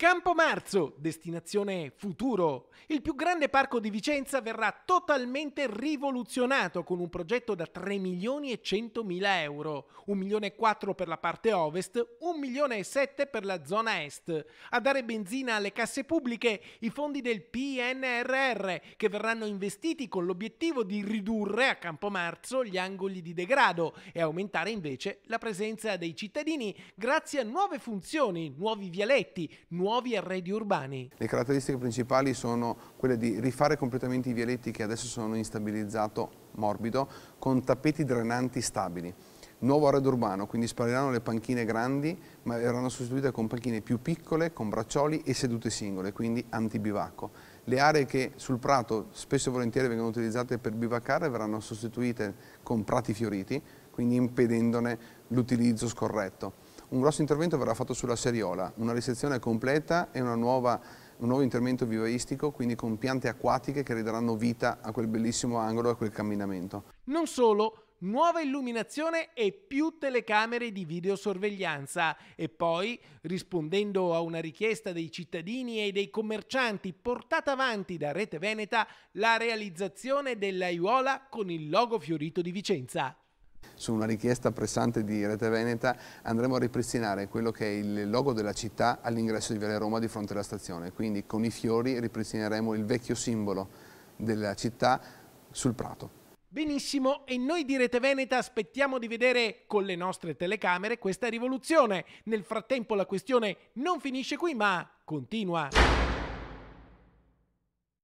Campo Marzo, destinazione futuro. Il più grande parco di Vicenza verrà totalmente rivoluzionato con un progetto da 3 milioni e 100 mila euro, 1 milione e 4 per la parte ovest, 1 milione e 7 per la zona est. A dare benzina alle casse pubbliche i fondi del PNRR che verranno investiti con l'obiettivo di ridurre a Campo Marzo gli angoli di degrado e aumentare invece la presenza dei cittadini grazie a nuove funzioni, nuovi vialetti, nuovi nuovi arredi urbani. Le caratteristiche principali sono quelle di rifare completamente i vialetti che adesso sono in stabilizzato morbido con tappeti drenanti stabili. Nuovo arredo urbano, quindi spariranno le panchine grandi ma verranno sostituite con panchine più piccole, con braccioli e sedute singole, quindi antibivacco. Le aree che sul prato spesso e volentieri vengono utilizzate per bivaccare verranno sostituite con prati fioriti, quindi impedendone l'utilizzo scorretto. Un grosso intervento verrà fatto sulla seriola, una risezione completa e nuova, un nuovo intervento vivaistico, quindi con piante acquatiche che ridaranno vita a quel bellissimo angolo, e a quel camminamento. Non solo, nuova illuminazione e più telecamere di videosorveglianza e poi, rispondendo a una richiesta dei cittadini e dei commercianti portata avanti da Rete Veneta, la realizzazione dell'aiuola con il logo fiorito di Vicenza. Su una richiesta pressante di Rete Veneta andremo a ripristinare quello che è il logo della città all'ingresso di Viale Roma di fronte alla stazione, quindi con i fiori ripristineremo il vecchio simbolo della città sul prato. Benissimo, e noi di Rete Veneta aspettiamo di vedere con le nostre telecamere questa rivoluzione. Nel frattempo la questione non finisce qui, ma continua.